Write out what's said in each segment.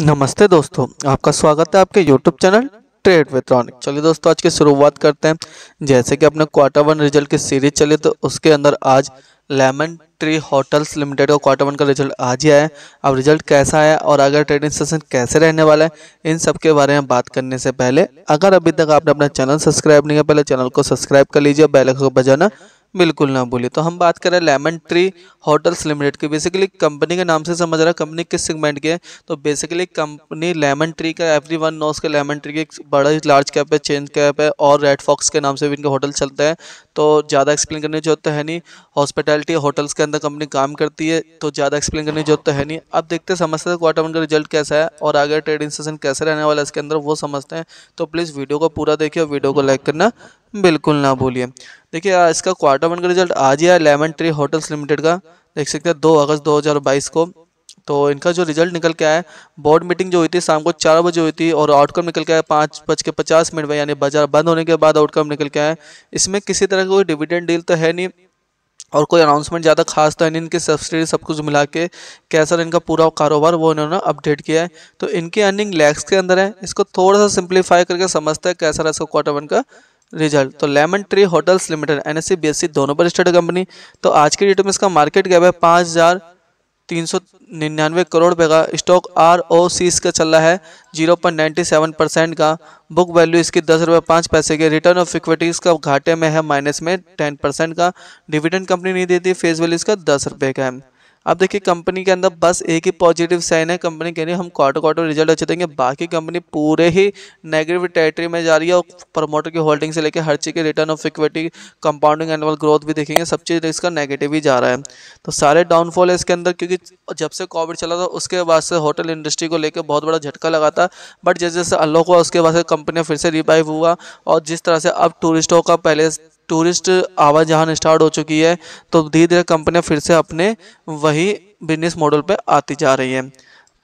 नमस्ते दोस्तों आपका स्वागत है आपके यूट्यूब चैनल ट्रेड विथ चलिए दोस्तों आज की शुरुआत करते हैं जैसे कि अपने क्वार्टर वन रिजल्ट की सीरीज चली तो उसके अंदर आज लेमन ट्री होटल्स लिमिटेड का क्वार्टर वन का रिजल्ट आज ही आया है अब रिजल्ट कैसा आया और अगर ट्रेडिंग सेशन कैसे रहने वाला है इन सब के बारे में बात करने से पहले अगर अभी तक आपने अपना चैनल सब्सक्राइब नहीं किया पहले चैनल को सब्सक्राइब कर लीजिए बेल आइकन को बजाना बिल्कुल ना भूलिए तो हम बात करें लेमन ट्री होटल्स लिमिटेड की बेसिकली कंपनी के नाम से समझ रहा है कंपनी किस सेगमेंट की है तो बेसिकली कंपनी लेमन ट्री का एवरी वन नोस के लेमन ट्री के एक बड़ा ही लार्ज कैप है चेंज कैप है और रेड फॉक्स के नाम से भी इनका होटल चलता है तो ज़्यादा एक्सप्लेन करने की जरूरत है नहीं हॉस्पिटैलिटी होटल्स का अंदर कंपनी काम करती है तो ज़्यादा एक्सप्लेन करने की जरूरत तो है नहीं अब देखते हैं समझते हैं क्वार्टर वन का रिजल्ट कैसा है और आगे ट्रेडिंग सेशन कैसे रहने वाला है इसके अंदर वो समझते हैं तो प्लीज़ वीडियो को पूरा देखिए और वीडियो को लाइक करना बिल्कुल ना भूलिए देखिए इसका क्वार्टर वन का रिजल्ट आज ही है लेमन ट्री होटल्स लिमिटेड का देख सकते हैं दो अगस्त दो को तो इनका जो रिजल्ट निकल के आया बोर्ड मीटिंग जो हुई थी शाम को चार बजे हुई थी और आउटकम निकल के आया पाँच बज के पचास मिनट में यानी बाजार बंद होने के बाद आउटकम निकल के आया इसमें किसी तरह का कोई डिविडेंड डील तो है नहीं और कोई अनाउंसमेंट ज़्यादा खास तो है नहीं इनके सब्सिडी सब कुछ मिला के कैसा इनका पूरा कारोबार वो इन्होंने अपडेट किया है तो इनकी अर्निंग लैक्स के अंदर है इसको थोड़ा सा सिंप्लीफाई करके समझते हैं कैसा रहा इसका क्वार्टर वन का रिजल्ट तो lemon tree hotels limited N S दोनों पर स्टेड कंपनी तो आज की डेट में इसका मार्केट कैप है पाँच हज़ार 399 करोड़ रुपये का स्टॉक आर ओ सी का चल रहा है 0.97 परसेंट का बुक वैल्यू इसकी दस रुपये पाँच पैसे के रिटर्न ऑफ इक्विटीज़ का घाटे में है माइनस में 10 परसेंट का डिविडेंड कंपनी नहीं देती फेस वैल्यू इसका दस रुपये का है अब देखिए कंपनी के अंदर बस एक ही पॉजिटिव साइन है कंपनी कह रही है हम क्वार्टर क्वार्टर रिजल्ट अच्छे देंगे बाकी कंपनी पूरे ही नेगेटिव टेरिटरी में जा रही है और प्रमोटर की होल्डिंग से लेकर हर चीज़ के return of equity compounding annual growth भी देखेंगे सब चीज़ तो इसका नेगेटिव ही जा रहा है तो सारे डाउनफॉल है इसके अंदर क्योंकि जब से कोविड चला था उसके बाद से होटल इंडस्ट्री को लेकर बहुत बड़ा झटका लगा था बट जैसे जैसे अनलॉक हुआ उसके बाद से कंपनियाँ फिर से रिवाइव हुआ और जिस तरह से अब टूरिस्टों का पहले टूरिस्ट आवाजान स्टार्ट हो चुकी है तो धीरे धीरे कंपनियाँ फिर से अपने वही बिजनेस मॉडल पर आती जा रही हैं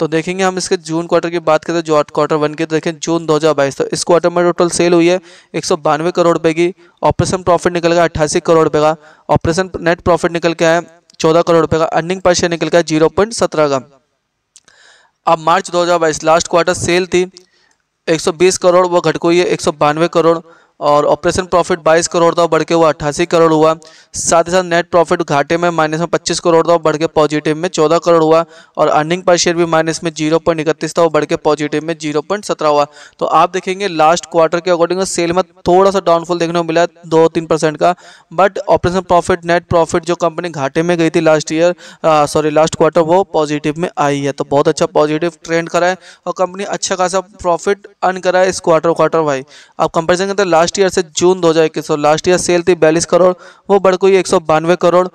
तो देखेंगे हम इसके जून क्वार्टर की बात करें तो जो क्वार्टर वन की तो देखें जून 2022 तो इस क्वार्टर में टोटल सेल हुई है एक करोड़ रुपए की ऑपरेशन प्रॉफिट निकल गया अट्ठासी करोड़ रुपए का ऑपरेशन नेट प्रॉफिट निकल के आया चौदह करोड़ रुपए का अर्निंग पर शेयर निकल गया जीरो पॉइंट सत्रह का अब मार्च दो लास्ट क्वार्टर सेल थी एक करोड़ वो घटको हुई है एक करोड़ और ऑपरेशन प्रॉफिट 22 करोड़ था बढ़ के हुआ अट्ठासी करोड़ हुआ साथ ही साथ नेट प्रॉफिट घाटे में माइनस में 25 करोड़ था बढ़ के पॉजिटिव में 14 करोड़ हुआ और अर्निंग पर शेयर भी माइनस में जीरो पॉइंट इकतीस था बढ़ के पॉजिटिव में जीरो पॉइंट सत्रह हुआ तो आप देखेंगे लास्ट क्वार्टर के अकॉर्डिंग सेल में थोड़ा सा डाउनफॉल देखने को मिला दो तीन परसेंट का but operation profit net profit जो कंपनी घाटे में गई थी last year sorry last quarter वो पॉजिटिव में आई है तो बहुत अच्छा पॉजिटिव ट्रेंड करा है और कंपनी अच्छा खासा प्रॉफिट अर्न करा है इस क्वार्टर क्वार्टर भाई आप कंपेरिजन करते लास्ट लास्ट ईयर से जून इक्कीस और लास्ट ईयर सेल थी बयालीस करोड़ वो बढ़ गई एक करोड़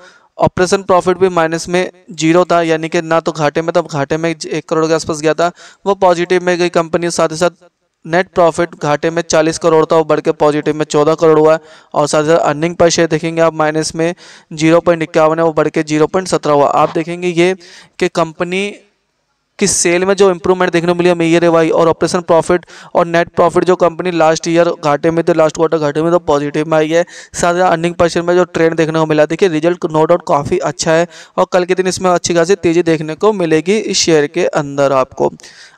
ऑपरेशन प्रॉफिट भी माइनस में जीरो था यानी कि ना तो घाटे में था घाटे में एक करोड़ के आसपास गया था वो पॉजिटिव में गई कंपनी साथ ही साथ नेट प्रॉफिट घाटे में 40 करोड़ था वो बढ़ के पॉजिटिव में 14 करोड़ हुआ है और साथ ही साथ अर्निंग पर शेयर देखेंगे आप माइनस में जीरो पॉइंट इक्यावन है वो बढ़ के जीरो पॉइंट सत्रह हुआ आप देखेंगे ये कि कंपनी कि सेल में जो इंप्रूवमेंट देखने को मिली हमें ईयर वाई और ऑपरेशन प्रॉफिट और नेट प्रॉफिट जो कंपनी लास्ट ईयर घाटे में थे लास्ट क्वार्टर घाटे में तो पॉजिटिव में आई है साथ ही अर्निंग पर्सन में जो ट्रेंड देखने को मिला देखिए रिजल्ट नो डाउट काफ़ी अच्छा है और कल के दिन इसमें अच्छी खासी तेज़ी देखने को मिलेगी इस शेयर के अंदर आपको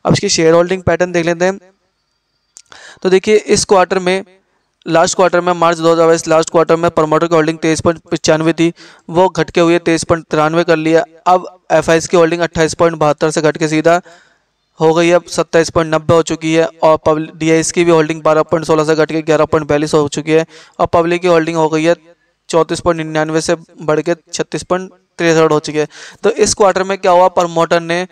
अब इसकी शेयर होल्डिंग पैटर्न देख लेते हैं तो देखिए इस क्वार्टर में लास्ट क्वार्टर में मार्च दो लास्ट क्वार्टर में प्रमोटर की होल्डिंग तेईस पॉइंट पचानवे थी वो घटके हुए तेईस पॉइंट तिरानवे कर लिया अब एफ की होल्डिंग अट्ठाईस पॉइंट बहत्तर से घट के सीधा हो गई अब सत्ताईस पॉइंट नब्बे हो चुकी है और पब्लिक डी की भी होल्डिंग बारह पॉइंट सोलह से घट के ग्यारह पॉइंट बयालीस हो चुकी है और पब्लिक की होल्डिंग हो गई है चौंतीस पॉइंट निन्यानवे से बढ़ के छत्तीस पॉइंट तिरसठ हो चुकी है तो इस क्वार्टर में क्या हुआ प्रमोटर ने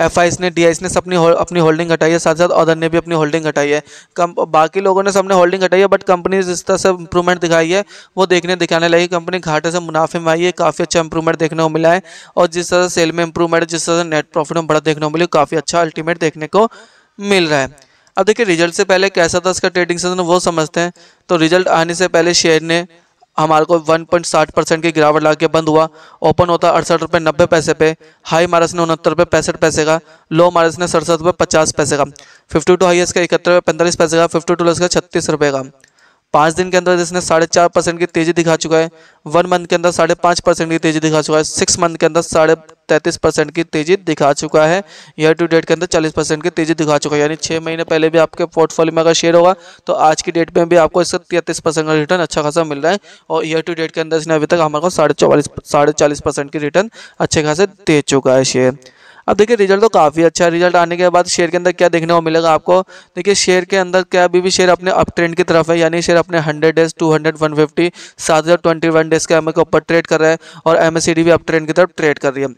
एफ ने डी ने अपनी हो, अपनी होल्डिंग घटाई है साथ साथ अदर ने भी अपनी होल्डिंग घटाई है कम बाकी लोगों ने सबने होल्डिंग हटाई है बट कंपनी जिस तरह से इंप्रूवमेंट दिखाई है वो देखने दिखाने लगी कंपनी घाटे से मुनाफे में आई है काफ़ी अच्छा इंप्रूवमेंट देखने को मिला है और जिस तरह से सेल में इंप्रूवमेंट जिस तरह से नेट प्रॉफिट में बड़ा देखने को मिली काफ़ी अच्छा अल्टीमेट देखने को मिल रहा है अब देखिए रिजल्ट से पहले कैसा था इसका ट्रेडिंग सेजन वो समझते हैं तो रिजल्ट आने से पहले शेयर ने हमारे को 1.60 परसेंट की गिरावट लाके के बंद हुआ ओपन होता अड़सठ रुपये नब्बे पैसे पे हाई मारस ने उनहत्तर रुपये पैंसठ पैसे का लो मारस ने सड़सठ रुपये पचास पैसे का फिफ्टी टू हाईस का इकहत्तर रुपये पैंतालीस पैसे का फिफ्टी टू लेस का छत्तीस रुपये का पाँच दिन के अंदर इसने साढ़े चार परसेंट की तेजी दिखा चुका है वन मंथ के अंदर साढ़े पाँच परसेंट की तेजी दिखा चुका है सिक्स मंथ के अंदर साढ़े तैंतीस परसेंट की तेजी दिखा चुका है ईयर टू डेट के अंदर चालीस परसेंट की तेजी दिखा चुका है यानी छः महीने पहले भी आपके पोर्टफोलियो में अगर शेयर होगा तो आज की डेट में भी आपको इसका तैंतीस परसेंट का रिटर्न अच्छा खासा मिल रहा है और ईयर टू डेट के अंदर इसने अभी तक हमारे को साढ़े चौवालीस साढ़े चालीस परसेंट की रिटर्न अच्छे खासे दे चुका है शेयर अब देखिए रिजल्ट तो काफ़ी अच्छा है रिजल्ट आने के बाद शेयर के अंदर क्या देखने को मिलेगा आपको देखिए शेयर के अंदर क्या अभी भी शेयर अपने अप ट्रेंड की तरफ है यानी शेयर अपने hundred days two hundred one fifty सात हज़ार ट्वेंटी वन डेज के एम के ऊपर ट्रेड कर रहा है और एम भी अप ट्रेंड की तरफ ट्रेड कर रही है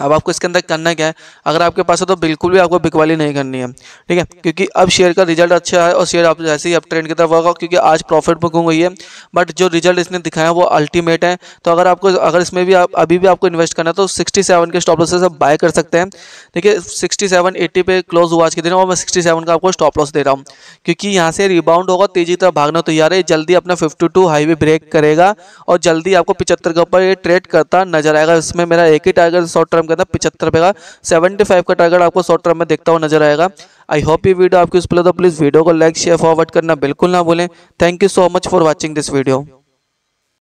अब आपको इसके अंदर करना क्या है अगर आपके पास है तो बिल्कुल भी आपको बिकवाली नहीं करनी है ठीक है क्योंकि अब शेयर का रिजल्ट अच्छा है और शेयर आप जैसे ही अब ट्रेंड की तरफ होगा क्योंकि आज प्रॉफिट बुकिंग हुई है बट जो रिजल्ट इसने दिखाया है वो अल्टीमेट है तो अगर आपको अगर इसमें भी आप अभी भी आपको इन्वेस्ट करना है तो सिक्सटी सेवन के स्टॉप लॉस से बाय कर सकते हैं देखिए सिक्सटी सेवन एट्टी पे क्लोज हुआ आज के दिन और मैं सिक्सटी सेवन का आपको स्टॉप लॉस दे रहा हूँ क्योंकि यहाँ से रिबाउंड होगा तेजी तरफ भागना तैयार है जल्दी अपना फिफ्टी टू हाईवे ब्रेक करेगा और जल्दी आपको पिछहत्तर के ऊपर ये ट्रेड करता नजर आएगा इसमें मेरा एक ही टारगेट शॉर्ट टर्म करना पिछहत्तर रुपये का सेवेंटी फाइव का टारगेट आपको शॉर्ट टर्म में देखता हुआ नजर आएगा आई होप ये वीडियो आपकी उस पर तो प्लीज़ वीडियो को लाइक शेयर फॉरवर्ड करना बिल्कुल ना भूलें thank you so much for watching this video